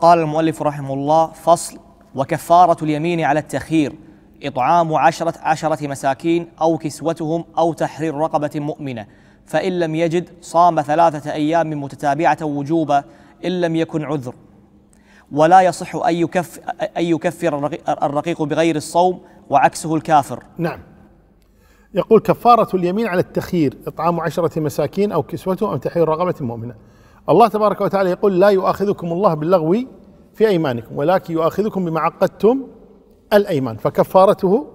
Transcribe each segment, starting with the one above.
قال المؤلف رحمه الله فصل وكفارة اليمين على التخيير إطعام عشرة عشرة مساكين أو كسوتهم أو تحرير رقبة مؤمنة فإن لم يجد صام ثلاثة أيام متتابعة وجوبا إن لم يكن عذر ولا يصح أن يكف أن يكفر الرقيق بغير الصوم وعكسه الكافر نعم يقول كفارة اليمين على التخيير إطعام عشرة مساكين أو كسوتهم أو تحرير رقبة مؤمنة الله تبارك وتعالى يقول لا يؤاخذكم الله باللغو في ايمانكم ولكن يؤاخذكم بما عقدتم الايمان فكفارته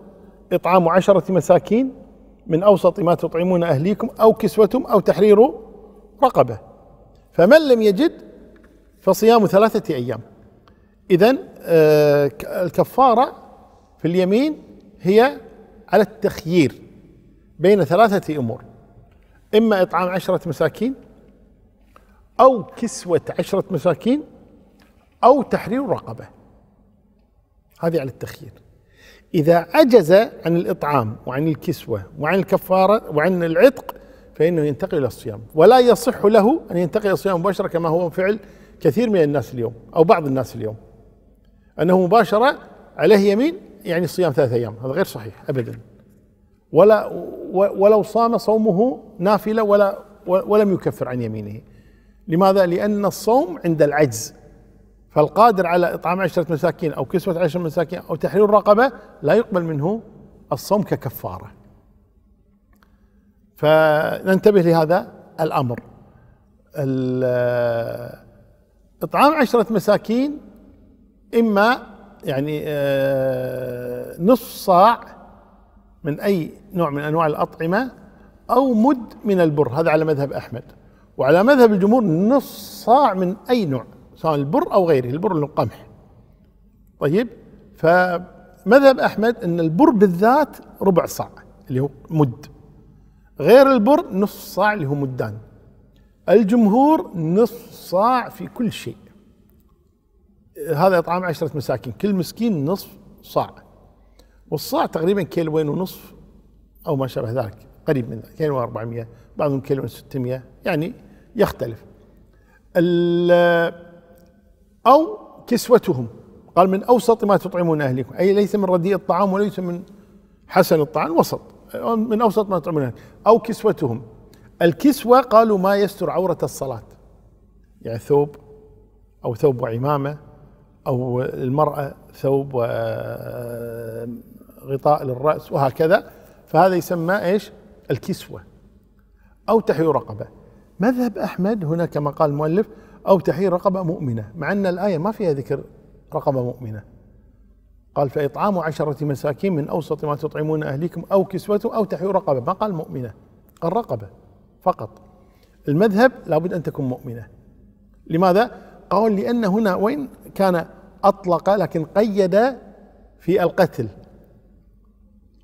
اطعام عشره مساكين من اوسط ما تطعمون اهليكم او كسوتهم او تحرير رقبه فمن لم يجد فصيام ثلاثه ايام اذا آه، الكفاره في اليمين هي على التخيير بين ثلاثه امور اما اطعام عشره مساكين أو كسوة عشرة مساكين أو تحرير رقبة هذه على التخيير إذا عجز عن الإطعام وعن الكسوة وعن الكفارة وعن العتق فإنه ينتقل إلى الصيام ولا يصح له أن ينتقل إلى الصيام مباشرة كما هو فعل كثير من الناس اليوم أو بعض الناس اليوم أنه مباشرة عليه يمين يعني صيام ثلاثة أيام هذا غير صحيح أبدا ولا ولو صام صومه نافلة ولا ولم يكفر عن يمينه لماذا؟ لأن الصوم عند العجز فالقادر على إطعام عشرة مساكين أو كسوة عشرة مساكين أو تحرير الرقبة لا يقبل منه الصوم ككفارة فننتبه لهذا الأمر إطعام عشرة مساكين إما يعني آه، نصف صاع من أي نوع من أنواع الأطعمة أو مد من البر هذا على مذهب أحمد وعلى مذهب الجمهور نص صاع من أي نوع سواء البر أو غيره البر القمح طيب فمذهب أحمد أن البر بالذات ربع صاع اللي هو مد غير البر نص صاع اللي هو مدان الجمهور نص صاع في كل شيء هذا إطعام عشرة مساكين كل مسكين نصف صاع والصاع تقريبا كيلوين ونصف أو ما شابه ذلك قريب من 2400 يعني بعضهم كلمة 600 يعني يختلف أو كسوتهم قال من أوسط ما تطعمون أهلكم أي ليس من رديء الطعام وليس من حسن الطعام وسط من أوسط ما تطعمون أهلكم أو كسوتهم الكسوة قالوا ما يستر عورة الصلاة يعني ثوب أو ثوب وعمامة أو المرأة ثوب وغطاء للرأس وهكذا فهذا يسمى إيش الكسوة أو تحرير رقبة مذهب أحمد هنا كما قال المؤلف أو تحرير رقبة مؤمنة مع أن الآية ما فيها ذكر رقبة مؤمنة قال فإطعام عشرة مساكين من أوسط ما تطعمون أهليكم أو كسوة أو تحرير رقبة ما قال مؤمنة قال رقبة فقط المذهب لابد أن تكون مؤمنة لماذا؟ قال لأن هنا وين كان أطلق لكن قيد في القتل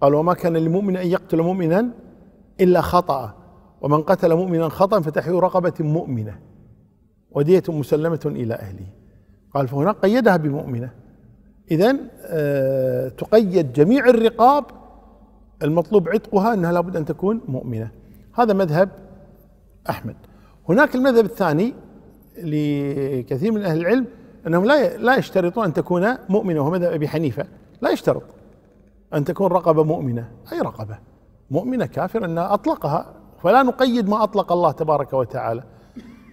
قال وما كان لمؤمن أن يقتل مؤمنا إلا خطأ ومن قتل مؤمنا خطأ فتحي رقبة مؤمنة ودية مسلمة إلى أهله قال فهناك قيدها بمؤمنة إذا آه، تقيد جميع الرقاب المطلوب عتقها أنها لابد أن تكون مؤمنة هذا مذهب أحمد هناك المذهب الثاني لكثير من أهل العلم أنهم لا لا يشترطون أن تكون مؤمنة وهو مذهب أبي حنيفة لا يشترط أن تكون رقبة مؤمنة أي رقبة مؤمنة كافرة أنها أطلقها فلا نقيد ما أطلق الله تبارك وتعالى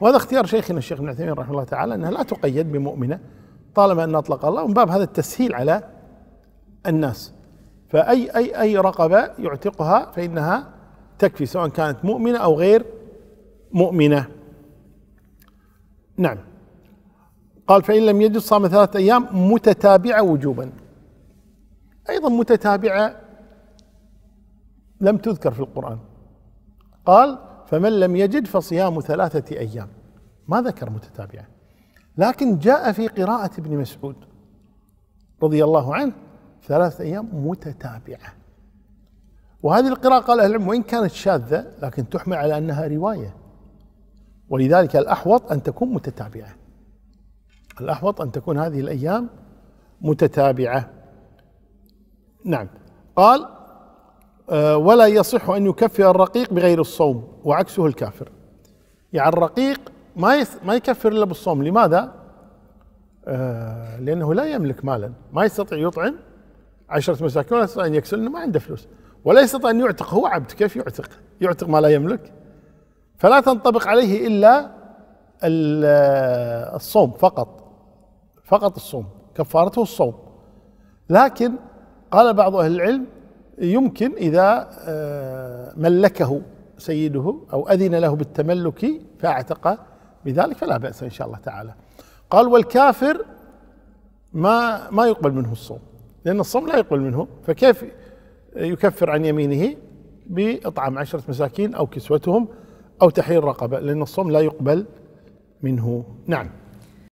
وهذا اختيار شيخنا الشيخ ابن عثيمين رحمه الله تعالى أنها لا تقيد بمؤمنة طالما أن أطلق الله من باب هذا التسهيل على الناس فأي أي أي رقبة يعتقها فإنها تكفي سواء كانت مؤمنة أو غير مؤمنة نعم قال فإن لم يجد صام ثلاثة أيام متتابعة وجوبا أيضا متتابعة لم تذكر في القرآن قال فمن لم يجد فصيام ثلاثة أيام ما ذكر متتابعة لكن جاء في قراءة ابن مسعود رضي الله عنه ثلاثة أيام متتابعة وهذه القراءة قال أهل العلم وإن كانت شاذة لكن تحمل على أنها رواية ولذلك الأحوط أن تكون متتابعة الأحوط أن تكون هذه الأيام متتابعة نعم قال آه، ولا يصح أن يكفر الرقيق بغير الصوم وعكسه الكافر يعني الرقيق ما ما يكفر إلا بالصوم لماذا؟ آه، لأنه لا يملك مالا ما يستطيع يطعم عشرة مساكين ولا يستطيع أن يكسل لأنه ما عنده فلوس ولا يستطيع أن يعتق هو عبد كيف يعتق؟ يعتق ما لا يملك فلا تنطبق عليه إلا آه، الصوم فقط فقط الصوم كفارته الصوم لكن قال بعض أهل العلم يمكن إذا آه، ملكه سيده أو أذن له بالتملك فاعتق بذلك فلا بأس إن شاء الله تعالى قال والكافر ما ما يقبل منه الصوم لأن الصوم لا يقبل منه فكيف يكفر عن يمينه بإطعام عشرة مساكين أو كسوتهم أو تحرير رقبة لأن الصوم لا يقبل منه نعم